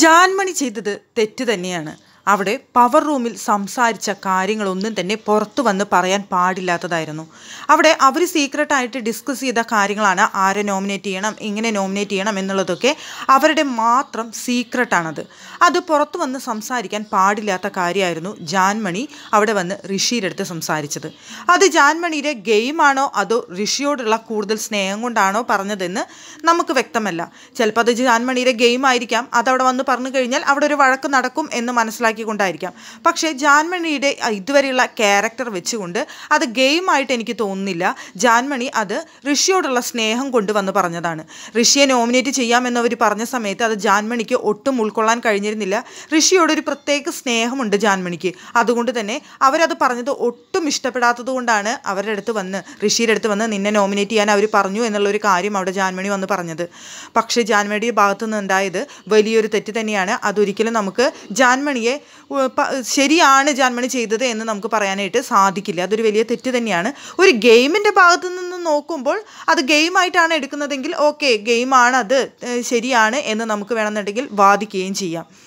ജാൻമണി ചെയ്തത് തെറ്റ് തന്നെയാണ് അവിടെ പവർ റൂമിൽ സംസാരിച്ച കാര്യങ്ങളൊന്നും തന്നെ പുറത്തു വന്ന് പറയാൻ പാടില്ലാത്തതായിരുന്നു അവിടെ അവർ സീക്രട്ടായിട്ട് ഡിസ്കസ് ചെയ്ത കാര്യങ്ങളാണ് ആരെ നോമിനേറ്റ് ചെയ്യണം എങ്ങനെ നോമിനേറ്റ് ചെയ്യണം എന്നുള്ളതൊക്കെ അവരുടെ മാത്രം സീക്രട്ടാണത് അത് പുറത്തു വന്ന് സംസാരിക്കാൻ പാടില്ലാത്ത കാര്യമായിരുന്നു ജാൻമണി അവിടെ വന്ന് ഋഷിയുടെ അടുത്ത് സംസാരിച്ചത് അത് ജാൻമണിയുടെ ഗെയിമാണോ അതോ ഋഷിയോടുള്ള കൂടുതൽ സ്നേഹം കൊണ്ടാണോ പറഞ്ഞതെന്ന് നമുക്ക് വ്യക്തമല്ല ചിലപ്പോൾ അത് ജാൻമണിയുടെ ആയിരിക്കാം അതവിടെ വന്ന് പറഞ്ഞു കഴിഞ്ഞാൽ അവിടെ ഒരു വഴക്ക് നടക്കും എന്ന് മനസ്സിലാക്കി ഉണ്ടാക്കിക്കൊണ്ടായിരിക്കാം പക്ഷേ ജാൻമണിയുടെ ഇതുവരെയുള്ള ക്യാരക്ടർ വെച്ചുകൊണ്ട് അത് ഗെയിമായിട്ട് എനിക്ക് തോന്നുന്നില്ല ജാൻമണി അത് ഋഷിയോടുള്ള സ്നേഹം കൊണ്ടുവന്ന് പറഞ്ഞതാണ് ഋഷിയെ നോമിനേറ്റ് ചെയ്യാമെന്നവർ പറഞ്ഞ സമയത്ത് അത് ജാൻമണിക്ക് ഒട്ടും ഉൾക്കൊള്ളാൻ കഴിഞ്ഞിരുന്നില്ല ഋഷിയോടൊരു പ്രത്യേക സ്നേഹമുണ്ട് ജാൻമണിക്ക് അതുകൊണ്ട് തന്നെ അവരത് പറഞ്ഞത് ഒട്ടും ഇഷ്ടപ്പെടാത്തത് കൊണ്ടാണ് അവരുടെ അടുത്ത് വന്ന് ഋഷിയുടെ അടുത്ത് വന്ന് നിന്നെ നോമിനേറ്റ് ചെയ്യാൻ അവർ പറഞ്ഞു എന്നുള്ളൊരു കാര്യം അവിടെ ജാൻമണി വന്ന് പറഞ്ഞത് പക്ഷേ ജാൻമണിയുടെ ഭാഗത്തുനിന്ന് ഉണ്ടായത് വലിയൊരു തെറ്റ് തന്നെയാണ് അതൊരിക്കലും നമുക്ക് ജാൻമണിയെ ശരിയാണ് ജാൻമണി ചെയ്തത് എന്ന് നമുക്ക് പറയാനായിട്ട് സാധിക്കില്ല അതൊരു വലിയ തെറ്റ് തന്നെയാണ് ഒരു ഗെയിമിൻ്റെ ഭാഗത്തു നിന്ന് നോക്കുമ്പോൾ അത് ഗെയിമായിട്ടാണ് എടുക്കുന്നതെങ്കിൽ ഓക്കെ ഗെയിമാണ് അത് ശരിയാണ് എന്ന് നമുക്ക് വേണമെന്നുണ്ടെങ്കിൽ വാദിക്കുകയും ചെയ്യാം